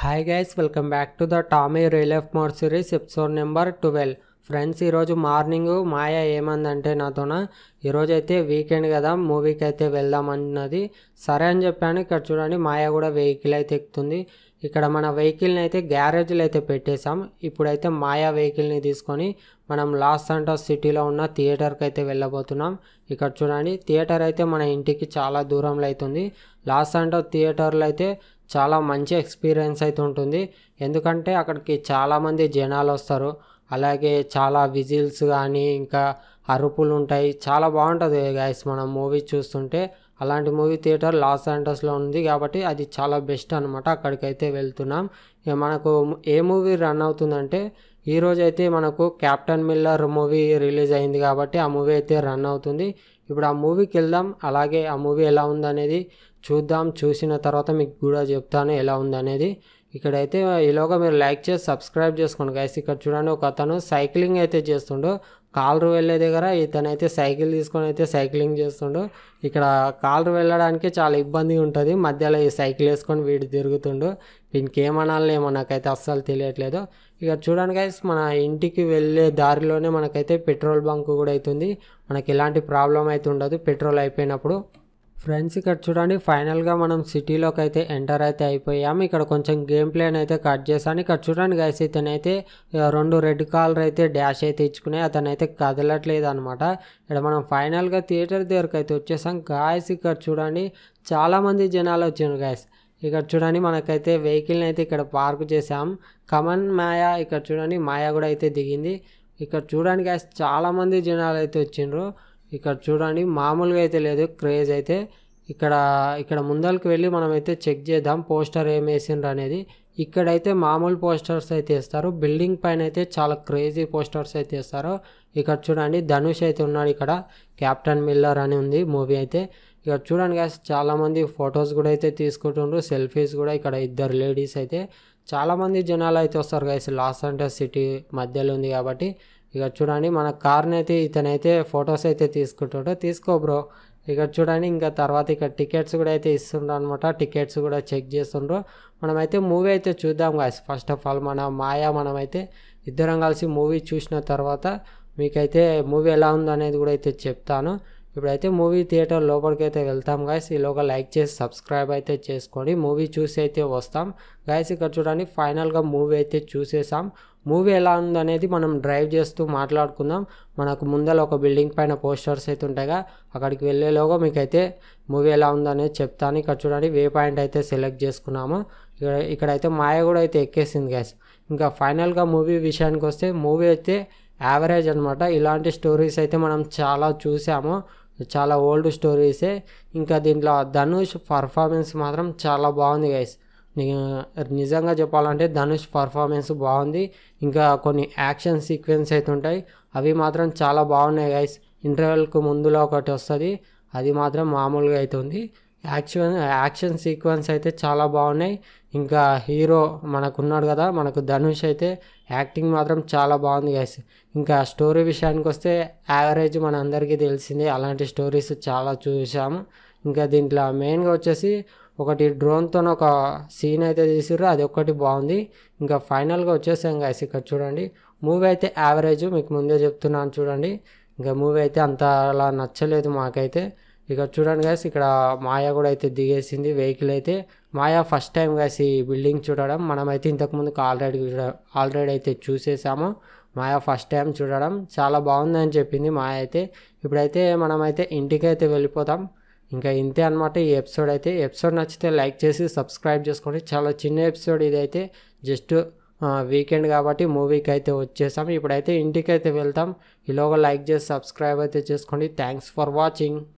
hi guys welcome back to the Tommy F more series episode number twelve friends ఈరోజు morning Maya ఏమందంటే నాతోన ఈరోజైతే weekend కదా మూవీకి అయితే వెళ్దాం సరే అని చెప్పాను ఇక్కడ చూడండి మాయా కూడా వెహికల్ అయితే ఎక్కుతుంది ఇక్కడ మన వెహికల్ని అయితే గ్యారేజ్లో అయితే పెట్టేశాం ఇప్పుడైతే మాయా వెహికల్ని తీసుకొని మనం లాస్ సాంటోస్ సిటీలో ఉన్న థియేటర్కి అయితే వెళ్ళబోతున్నాం ఇక్కడ చూడండి థియేటర్ అయితే మన ఇంటికి చాలా దూరంలో అవుతుంది లాస్ సాంటోస్ థియేటర్లో అయితే చాలా మంచి ఎక్స్పీరియన్స్ అయితే ఉంటుంది ఎందుకంటే అక్కడికి చాలామంది జనాలు వస్తారు అలాగే చాలా విజిల్స్ కానీ ఇంకా అరుపులు ఉంటాయి చాలా బాగుంటుంది గాయస్ మనం మూవీ చూస్తుంటే అలాంటి మూవీ థియేటర్ లాస్ ఏంటస్లో ఉంది కాబట్టి అది చాలా బెస్ట్ అనమాట అక్కడికైతే వెళ్తున్నాం మనకు ఏ మూవీ రన్ అవుతుందంటే ఈరోజు అయితే మనకు క్యాప్టెన్ మిల్లర్ మూవీ రిలీజ్ అయింది కాబట్టి ఆ మూవీ అయితే రన్ అవుతుంది ఇప్పుడు ఆ మూవీకి వెళ్దాం అలాగే ఆ మూవీ ఎలా ఉందనేది చూద్దాం చూసిన తర్వాత మీకు కూడా చెప్తాను ఎలా ఉందనేది ఇక్కడైతే ఈలోగా మీరు లైక్ చేసి సబ్స్క్రైబ్ చేసుకోండి గైస్ ఇక్కడ చూడండి ఒక అతను సైక్లింగ్ అయితే చేస్తుండు కాలు వెళ్ళే దగ్గర ఇతనైతే సైకిల్ తీసుకొని అయితే సైక్లింగ్ చేస్తుండు ఇక్కడ కాలు వెళ్ళడానికి చాలా ఇబ్బంది ఉంటుంది మధ్యలో ఈ సైకిల్ వేసుకొని వీడు తిరుగుతుండు ఇంకేమనాలేమో నాకైతే అస్సలు తెలియట్లేదు ఇక చూడండి గైస్ మన ఇంటికి వెళ్ళే దారిలోనే మనకైతే పెట్రోల్ బంక్ కూడా అవుతుంది మనకి ఎలాంటి ప్రాబ్లం అయితే ఉండదు పెట్రోల్ అయిపోయినప్పుడు ఫ్రెండ్స్ ఇక్కడ చూడండి ఫైనల్గా మనం సిటీలోకి అయితే ఎంటర్ అయితే అయిపోయాము ఇక్కడ కొంచెం గేమ్ ప్లేని అయితే కట్ చేశాను ఇక్కడ చూడండి గైస్ ఇతనైతే రెండు రెడ్ కాలర్ అయితే డ్యాష్ అయితే ఇచ్చుకునే అతనైతే కదలట్లేదు అనమాట ఇక్కడ మనం ఫైనల్గా థియేటర్ దగ్గరకు అయితే వచ్చేసాం గాయస్ ఇక్కడ చూడండి చాలామంది జనాలు వచ్చారు గాయస్ ఇక్కడ చూడండి మనకైతే వెహికల్ని అయితే ఇక్కడ పార్క్ చేసాం కమన్ మాయా ఇక్కడ చూడండి మాయా కూడా అయితే దిగింది ఇక్కడ చూడండి గాయస్ చాలామంది జనాలు అయితే వచ్చిండ్రు ఇక్కడ చూడండి మామూలుగా అయితే లేదు క్రేజ్ అయితే ఇక్కడ ఇక్కడ ముందరికి వెళ్ళి మనమైతే చెక్ చేద్దాం పోస్టర్ ఏం వేసిండ్రు అనేది ఇక్కడైతే మామూలు పోస్టర్స్ అయితే ఇస్తారు బిల్డింగ్ పైన అయితే చాలా క్రేజీ పోస్టర్స్ అయితే ఇస్తారు ఇక్కడ చూడండి ధనుష్ అయితే ఉన్నాడు ఇక్కడ క్యాప్టెన్ మిల్లర్ అని ఉంది మూవీ అయితే ఇక్కడ చూడండి గ్యాస్ చాలామంది ఫొటోస్ కూడా అయితే తీసుకుంటుండ్రు సెల్ఫీస్ కూడా ఇక్కడ ఇద్దరు లేడీస్ అయితే చాలామంది జనాలు అయితే వస్తారు గ్యాస్ లాస్ అంటే సిటీ మధ్యలో ఉంది కాబట్టి ఇక చూడండి మన కార్ని అయితే ఇతనైతే ఫొటోస్ అయితే తీసుకుంటాడు తీసుకో బ్రో ఇక చూడండి ఇంకా తర్వాత ఇక టికెట్స్ కూడా అయితే ఇస్తుండ్రు అనమాట టికెట్స్ కూడా చెక్ చేస్తుండ్రు మనమైతే మూవీ అయితే చూద్దాం గాయస్ ఫస్ట్ ఆఫ్ ఆల్ మన మాయా మనమైతే ఇద్దరం కలిసి మూవీ చూసిన తర్వాత మీకైతే మూవీ ఎలా ఉందనేది కూడా అయితే చెప్తాను ఇప్పుడైతే మూవీ థియేటర్ లోపలికి అయితే వెళ్తాం గాయస్ లోగా లైక్ చేసి సబ్స్క్రైబ్ అయితే చేసుకోండి మూవీ చూసి అయితే వస్తాం గాయస్ ఇక్కడ చూడండి ఫైనల్గా మూవీ అయితే చూసేసాం మూవీ ఎలా ఉందనేది మనం డ్రైవ్ చేస్తూ మాట్లాడుకుందాం మనకు ముందర ఒక బిల్డింగ్ పైన పోస్టర్స్ అయితే ఉంటాయిగా అక్కడికి వెళ్ళేలోగా మీకైతే మూవీ ఎలా ఉందనేది చెప్తాను ఇక్కడ చూడండి వే పాయింట్ అయితే సెలెక్ట్ చేసుకున్నాము ఇక్కడ ఇక్కడైతే మాయ కూడా అయితే ఎక్కేసింది గ్యాస్ ఇంకా ఫైనల్గా మూవీ విషయానికి వస్తే మూవీ అయితే యావరేజ్ అనమాట ఇలాంటి స్టోరీస్ అయితే మనం చాలా చూసాము చాలా ఓల్డ్ స్టోరీసే ఇంకా దీంట్లో ధనుష్ పర్ఫార్మెన్స్ మాత్రం చాలా బాగుంది గైస్ నిజంగా చెప్పాలంటే ధనుష్ పర్ఫార్మెన్స్ బాగుంది ఇంకా కొన్ని యాక్షన్ సీక్వెన్స్ అయితే ఉంటాయి అవి మాత్రం చాలా బాగున్నాయి గైస్ ఇంటర్వెల్కు ముందులో ఒకటి వస్తుంది అది మాత్రం మామూలుగా అవుతుంది యాక్షన్ యాక్షన్ సీక్వెన్స్ అయితే చాలా బాగున్నాయి ఇంకా హీరో మనకున్నాడు కదా మనకు ధనుష్ అయితే యాక్టింగ్ మాత్రం చాలా బాగుంది గైస్ ఇంకా స్టోరీ విషయానికి వస్తే యావరేజ్ మన అందరికీ తెలిసింది అలాంటి స్టోరీస్ చాలా చూసాము ఇంకా దీంట్లో మెయిన్గా వచ్చేసి ఒకటి డ్రోన్తో ఒక సీన్ అయితే తీసిర్రు అది ఒకటి బాగుంది ఇంకా ఫైనల్గా వచ్చేసాం గైస్ ఇక్కడ చూడండి మూవీ అయితే యావరేజ్ మీకు ముందే చెప్తున్నాను చూడండి ఇంకా మూవీ అయితే అంత అలా నచ్చలేదు మాకైతే ఇక చూడండి గాయస్ ఇక్కడ మాయా కూడా అయితే దిగేసింది వెహికల్ అయితే మాయా ఫస్ట్ టైం గాయస్ ఈ బిల్డింగ్ చూడడం మనమైతే ఇంతకుముందుకు ఆల్రెడీ ఆల్రెడీ అయితే చూసేసాము మాయా ఫస్ట్ టైం చూడడం చాలా బాగుందని చెప్పింది మాయా అయితే ఇప్పుడైతే మనమైతే ఇంటికైతే వెళ్ళిపోతాం ఇంకా ఇంతే అనమాట ఈ ఎపిసోడ్ అయితే ఎపిసోడ్ నచ్చితే లైక్ చేసి సబ్స్క్రైబ్ చేసుకోండి చాలా చిన్న ఎపిసోడ్ ఇదైతే జస్ట్ వీకెండ్ కాబట్టి మూవీకి అయితే వచ్చేసాం ఇప్పుడైతే ఇంటికి అయితే వెళ్తాం ఈలోగా లైక్ చేసి సబ్స్క్రైబ్ అయితే చేసుకోండి థ్యాంక్స్ ఫర్ వాచింగ్